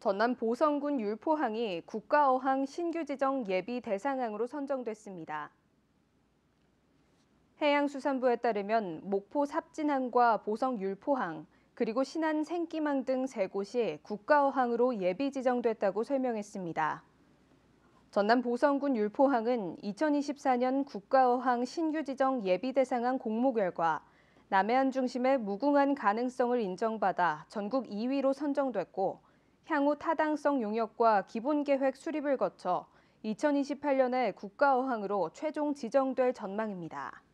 전남 보성군 율포항이 국가어항 신규 지정 예비 대상항으로 선정됐습니다. 해양수산부에 따르면 목포 삽진항과 보성 율포항, 그리고 신안 생기망 등 세 곳이 국가어항으로 예비 지정됐다고 설명했습니다. 전남 보성군 율포항은 2024년 국가어항 신규 지정 예비 대상항 공모 결과 남해안 중심의 무궁한 가능성을 인정받아 전국 2위로 선정됐고 향후 타당성 용역과 기본 계획 수립을 거쳐 2028년에 국가 어항으로 최종 지정될 전망입니다.